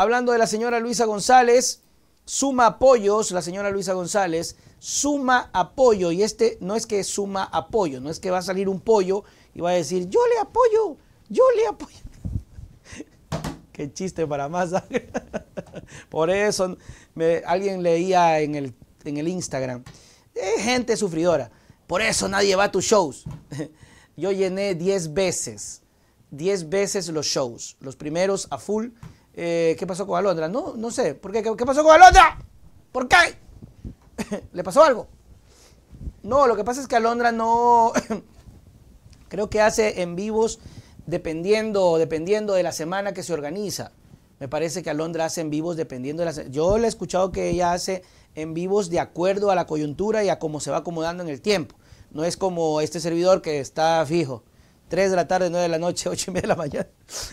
Hablando de la señora Luisa González, suma apoyos, la señora Luisa González suma apoyo y este no es que suma apoyo, no es que va a salir un pollo y va a decir, yo le apoyo, yo le apoyo. Qué chiste para más. Por eso alguien leía en el, en el Instagram, eh, gente sufridora, por eso nadie va a tus shows. Yo llené 10 veces, 10 veces los shows, los primeros a full eh, ¿Qué pasó con Alondra? No, no sé. ¿Por qué? ¿Qué, pasó con Alondra? ¿Por qué? ¿Le pasó algo? No, lo que pasa es que Alondra no... creo que hace en vivos dependiendo, dependiendo de la semana que se organiza. Me parece que Alondra hace en vivos dependiendo de la semana. Yo le he escuchado que ella hace en vivos de acuerdo a la coyuntura y a cómo se va acomodando en el tiempo. No es como este servidor que está fijo. 3 de la tarde, 9 de la noche, 8 y media de la mañana.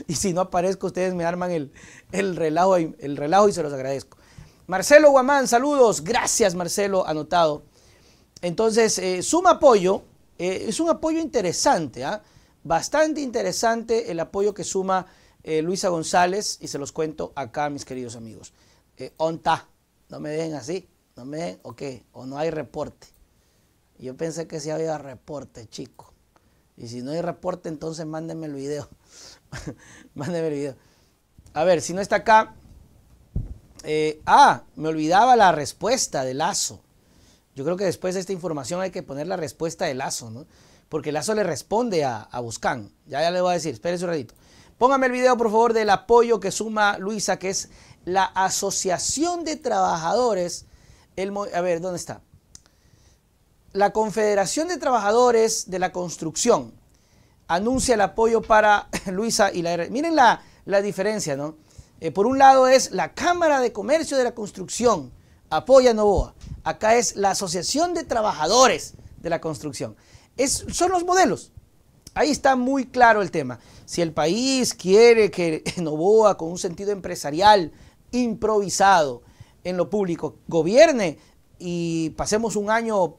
Y si no aparezco, ustedes me arman el, relajo, y, el y se los agradezco. Marcelo Guamán, saludos. Gracias, Marcelo, anotado. Entonces, eh, suma apoyo. Eh, es un apoyo interesante, ¿ah? bastante interesante el apoyo que suma eh, Luisa González y se los cuento acá, mis queridos amigos. onta, no me dejen así, no me dejen, qué? o no hay reporte. Yo pensé que sí había reporte, chico. Y si no hay reporte, entonces mándeme el video. mándeme el video. A ver, si no está acá. Eh, ah, me olvidaba la respuesta de Lazo. Yo creo que después de esta información hay que poner la respuesta de Lazo, ¿no? Porque Lazo le responde a, a Buscán. Ya, ya le voy a decir, espérense un ratito. Póngame el video, por favor, del apoyo que suma Luisa, que es la Asociación de Trabajadores. El, a ver, ¿dónde está? la Confederación de Trabajadores de la Construcción anuncia el apoyo para Luisa y la R. Miren la, diferencia, ¿no? Eh, por un lado es la Cámara de Comercio de la Construcción, apoya a Novoa. Acá es la Asociación de Trabajadores de la Construcción. Es, son los modelos. Ahí está muy claro el tema. Si el país quiere que Novoa, con un sentido empresarial improvisado en lo público, gobierne y pasemos un año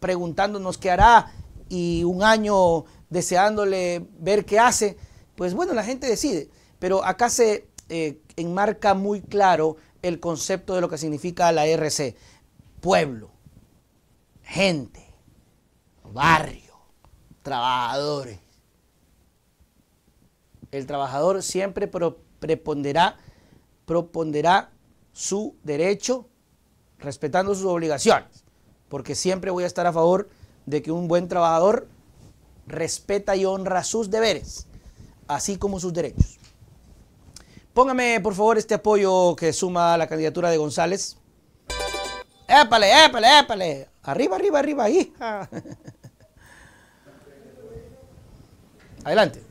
preguntándonos qué hará y un año deseándole ver qué hace, pues bueno, la gente decide. Pero acá se eh, enmarca muy claro el concepto de lo que significa la RC. Pueblo, gente, barrio, trabajadores. El trabajador siempre pro, proponderá su derecho respetando sus obligaciones porque siempre voy a estar a favor de que un buen trabajador respeta y honra sus deberes, así como sus derechos. Póngame, por favor, este apoyo que suma la candidatura de González. ¡Épale, épale, épale! Arriba, arriba, arriba, hija. Adelante.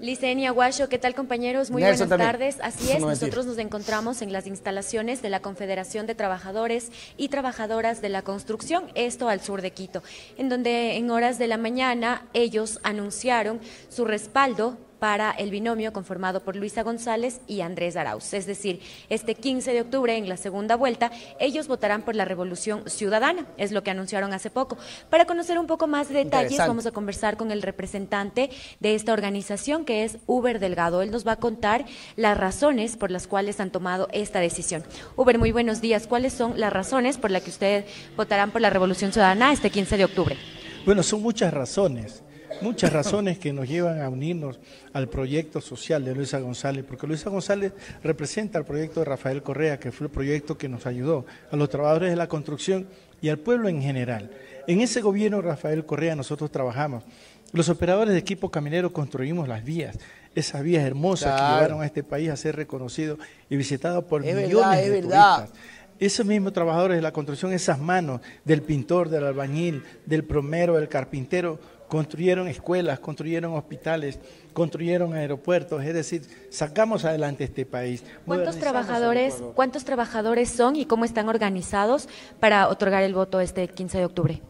Licenia Guacho, ¿qué tal compañeros? Muy buenas tardes. Así es, nosotros nos encontramos en las instalaciones de la Confederación de Trabajadores y Trabajadoras de la Construcción, esto al sur de Quito, en donde en horas de la mañana ellos anunciaron su respaldo para el binomio conformado por Luisa González y Andrés Arauz. Es decir, este 15 de octubre, en la segunda vuelta, ellos votarán por la Revolución Ciudadana, es lo que anunciaron hace poco. Para conocer un poco más de detalles, vamos a conversar con el representante de esta organización, que es Uber Delgado. Él nos va a contar las razones por las cuales han tomado esta decisión. Uber, muy buenos días. ¿Cuáles son las razones por las que ustedes votarán por la Revolución Ciudadana este 15 de octubre? Bueno, son muchas razones muchas razones que nos llevan a unirnos al proyecto social de Luisa González, porque Luisa González representa el proyecto de Rafael Correa, que fue el proyecto que nos ayudó a los trabajadores de la construcción y al pueblo en general. En ese gobierno Rafael Correa nosotros trabajamos. Los operadores de equipo caminero construimos las vías, esas vías hermosas que llevaron a este país a ser reconocido y visitado por millones verdad, de turistas esos mismos trabajadores de la construcción, esas manos del pintor, del albañil, del promero del carpintero, construyeron escuelas, construyeron hospitales, construyeron aeropuertos, es decir, sacamos adelante este país. ¿Cuántos trabajadores, ¿Cuántos trabajadores son y cómo están organizados para otorgar el voto este 15 de octubre?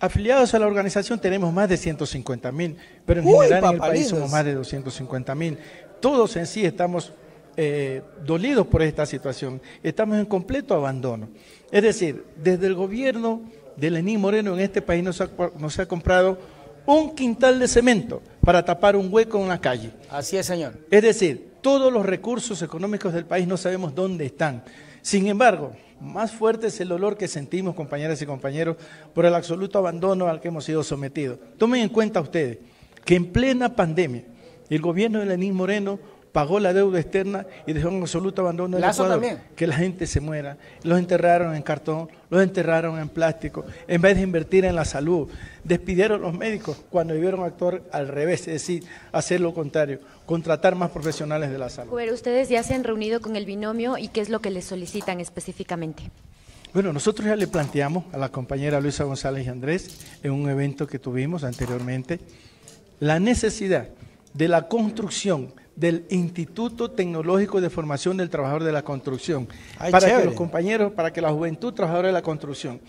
Afiliados a la organización tenemos más de 150 mil, pero en general en el país somos más de 250 mil. Todos en sí estamos eh, dolidos por esta situación, estamos en completo abandono. Es decir, desde el gobierno de Lenín Moreno en este país no se nos ha comprado un quintal de cemento para tapar un hueco en la calle. Así es, señor. Es decir, todos los recursos económicos del país no sabemos dónde están. Sin embargo, más fuerte es el dolor que sentimos, compañeras y compañeros, por el absoluto abandono al que hemos sido sometidos. Tomen en cuenta ustedes que en plena pandemia, el gobierno de Lenín Moreno pagó la deuda externa y dejó en absoluto abandono el Ecuador. También. Que la gente se muera. Los enterraron en cartón, los enterraron en plástico, en vez de invertir en la salud. Despidieron los médicos cuando debieron actuar al revés, es decir, hacer lo contrario, contratar más profesionales de la salud. Pero ustedes ya se han reunido con el binomio y qué es lo que les solicitan específicamente. Bueno, nosotros ya le planteamos a la compañera Luisa González y Andrés en un evento que tuvimos anteriormente la necesidad de la construcción del Instituto Tecnológico de Formación del Trabajador de la Construcción, para que los compañeros, para que la juventud trabajadora de la construcción,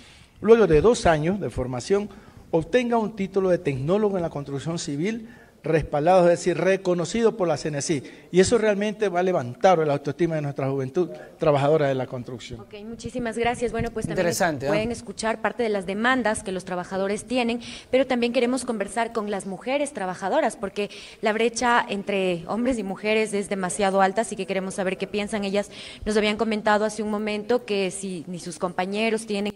luego de dos años de formación, obtenga un título de tecnólogo en la construcción civil respaldados es decir, reconocido por la CNC. Y eso realmente va a levantar la autoestima de nuestra juventud trabajadora de la construcción. Ok, muchísimas gracias. Bueno, pues también ¿ah? pueden escuchar parte de las demandas que los trabajadores tienen, pero también queremos conversar con las mujeres trabajadoras, porque la brecha entre hombres y mujeres es demasiado alta, así que queremos saber qué piensan ellas. Nos habían comentado hace un momento que si ni sus compañeros tienen...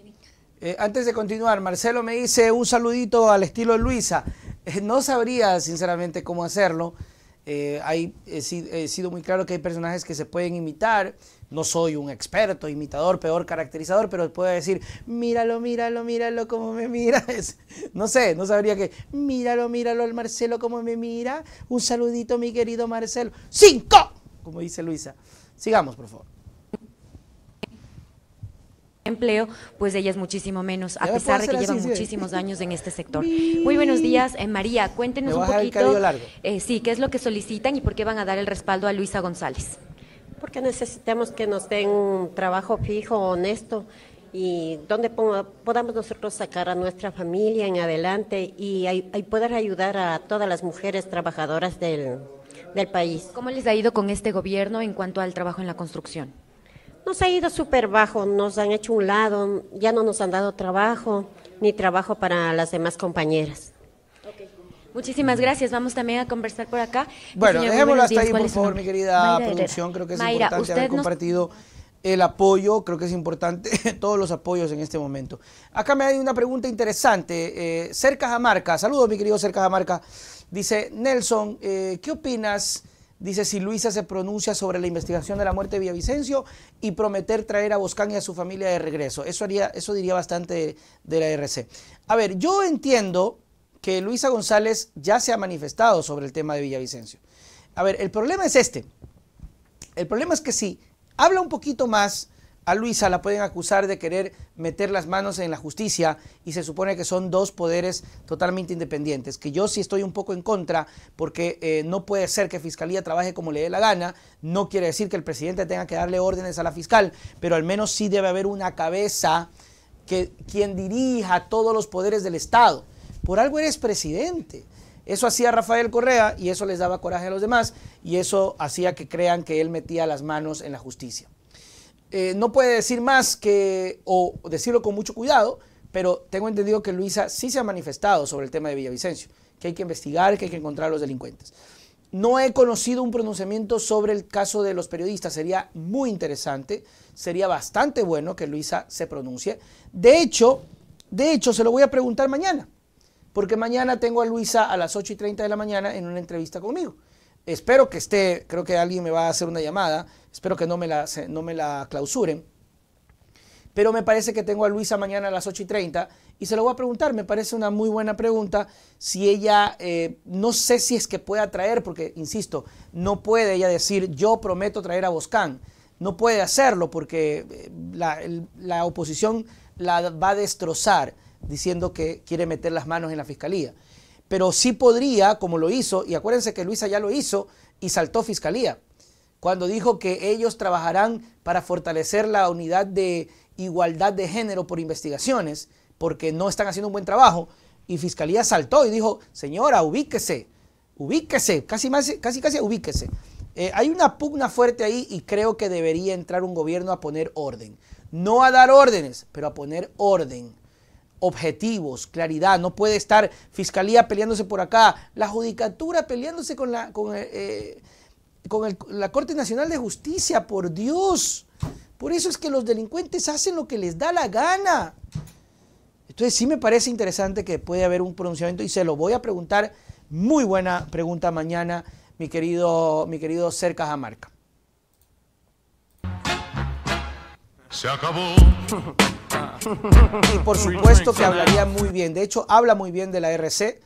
Eh, antes de continuar, Marcelo me dice un saludito al estilo Luisa. No sabría sinceramente cómo hacerlo. Eh, hay, he, sido muy claro que hay personajes que se pueden imitar. No soy un experto, imitador, peor caracterizador, pero puedo decir, míralo, míralo, míralo, cómo me mira, No sé, no sabría que, míralo, míralo al Marcelo, cómo me mira. Un saludito, mi querido Marcelo. ¡Cinco! Como dice Luisa. Sigamos, por favor empleo, pues ella es muchísimo menos, a pesar de que llevan muchísimos años en este sector. Muy buenos días, eh, María, cuéntenos un poquito, eh, sí, qué es lo que solicitan y por qué van a dar el respaldo a Luisa González. Porque necesitamos que nos den un trabajo fijo, honesto y donde podamos nosotros sacar a nuestra familia en adelante y, poder ayudar a todas las mujeres trabajadoras del, del país. ¿Cómo les ha ido con este gobierno en cuanto al trabajo en la construcción? Nos ha ido súper bajo, nos han hecho un lado, ya no nos han dado trabajo, ni trabajo para las demás compañeras. Muchísimas gracias. Vamos también a conversar por acá. Bueno, hasta ahí, por favor, mi querida producción. Creo que es importante haber compartido el apoyo, creo que es importante, todos los apoyos en este momento. Acá me hay una pregunta interesante. Eh, Cerca Marca. saludos mi querido Cerca Marca. dice Nelson, eh, ¿qué opinas Dice, si Luisa se pronuncia sobre la investigación de la muerte de Villavicencio y prometer traer a Boscán y a su familia de regreso. Eso, haría, eso diría bastante de, de la RC. A ver, yo entiendo que Luisa González ya se ha manifestado sobre el tema de Villavicencio. A ver, el problema es este. El problema es que si habla un poquito más a Luisa la pueden acusar de querer meter las manos en la justicia y se supone que son dos poderes totalmente independientes, que yo sí estoy un poco en contra porque eh, no puede ser que Fiscalía trabaje como le dé la gana, no quiere decir que el presidente tenga que darle órdenes a la fiscal, pero al menos sí debe haber una cabeza que quien dirija todos los poderes del Estado. Por algo eres presidente. Eso hacía Rafael Correa y eso les daba coraje a los demás y eso hacía que crean que él metía las manos en la justicia. Eh, no puede decir más que, o decirlo con mucho cuidado, pero tengo entendido que Luisa sí se ha manifestado sobre el tema de Villavicencio, que hay que investigar, que hay que encontrar a los delincuentes. No he conocido un pronunciamiento sobre el caso de los periodistas, sería muy interesante, sería bastante bueno que Luisa se pronuncie. De hecho, de hecho, se lo voy a preguntar mañana, porque mañana tengo a Luisa a las 8 y 30 de la mañana en una entrevista conmigo. Espero que esté, creo que alguien me va a hacer una llamada, espero que no me la, no me la clausuren. Pero me parece que tengo a Luisa mañana a las 8 y 30 y se lo voy a preguntar, me parece una muy buena pregunta. Si ella, eh, no sé si es que pueda traer, porque insisto, no puede ella decir yo prometo traer a Boscán. No puede hacerlo porque eh, la, la oposición la va a destrozar diciendo que quiere meter las manos en la fiscalía pero sí podría, como lo hizo, y acuérdense que Luisa ya lo hizo y saltó fiscalía, cuando dijo que ellos trabajarán para fortalecer la unidad de igualdad de género por investigaciones, porque no están haciendo un buen trabajo, y fiscalía saltó y dijo, señora, ubíquese, ubíquese, casi casi, casi ubíquese. Eh, hay una pugna fuerte ahí y creo que debería entrar un gobierno a poner orden. No a dar órdenes, pero a poner orden objetivos, claridad. No puede estar fiscalía peleándose por acá, la judicatura peleándose con la, con, eh, eh, la Corte Nacional de Justicia, por Dios. Por eso es que los delincuentes hacen lo que les da la gana. Entonces sí me parece interesante que puede haber un pronunciamiento y se lo voy a preguntar. Muy buena pregunta mañana, mi querido, mi querido Cerca Jamarca. Se acabó. Y por supuesto que hablaría ¿eh? muy bien, de hecho habla muy bien de la RC,